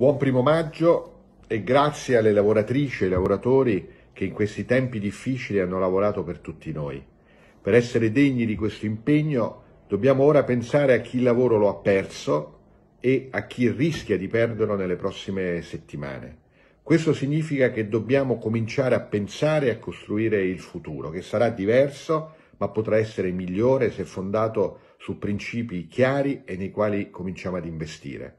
Buon primo maggio e grazie alle lavoratrici e ai lavoratori che in questi tempi difficili hanno lavorato per tutti noi. Per essere degni di questo impegno dobbiamo ora pensare a chi il lavoro lo ha perso e a chi rischia di perderlo nelle prossime settimane. Questo significa che dobbiamo cominciare a pensare e a costruire il futuro, che sarà diverso ma potrà essere migliore se fondato su principi chiari e nei quali cominciamo ad investire.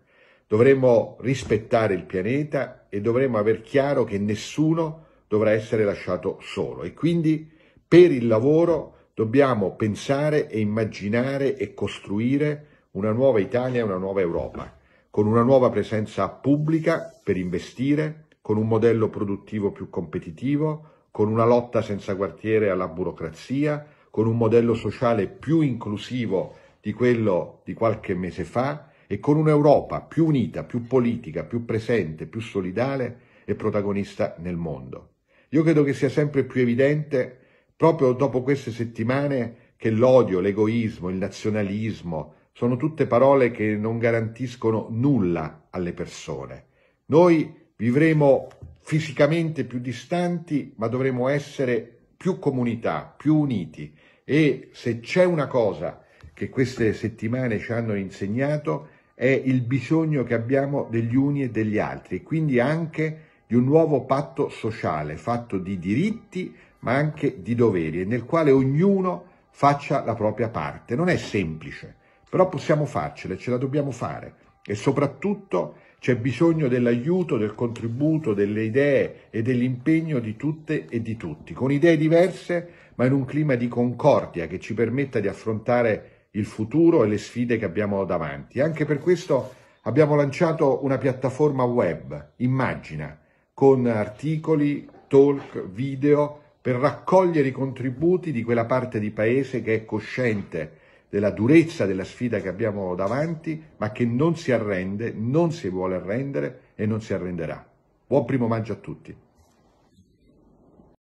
Dovremmo rispettare il pianeta e dovremmo aver chiaro che nessuno dovrà essere lasciato solo e quindi per il lavoro dobbiamo pensare e immaginare e costruire una nuova Italia e una nuova Europa, con una nuova presenza pubblica per investire, con un modello produttivo più competitivo, con una lotta senza quartiere alla burocrazia, con un modello sociale più inclusivo di quello di qualche mese fa e con un'Europa più unita, più politica, più presente, più solidale e protagonista nel mondo. Io credo che sia sempre più evidente, proprio dopo queste settimane, che l'odio, l'egoismo, il nazionalismo sono tutte parole che non garantiscono nulla alle persone. Noi vivremo fisicamente più distanti, ma dovremo essere più comunità, più uniti e se c'è una cosa che queste settimane ci hanno insegnato è il bisogno che abbiamo degli uni e degli altri, quindi anche di un nuovo patto sociale fatto di diritti ma anche di doveri e nel quale ognuno faccia la propria parte. Non è semplice, però possiamo farcela, e ce la dobbiamo fare e soprattutto c'è bisogno dell'aiuto, del contributo, delle idee e dell'impegno di tutte e di tutti, con idee diverse ma in un clima di concordia che ci permetta di affrontare il futuro e le sfide che abbiamo davanti. Anche per questo abbiamo lanciato una piattaforma web, Immagina, con articoli, talk, video per raccogliere i contributi di quella parte di paese che è cosciente della durezza della sfida che abbiamo davanti, ma che non si arrende, non si vuole arrendere e non si arrenderà. Buon primo maggio a tutti.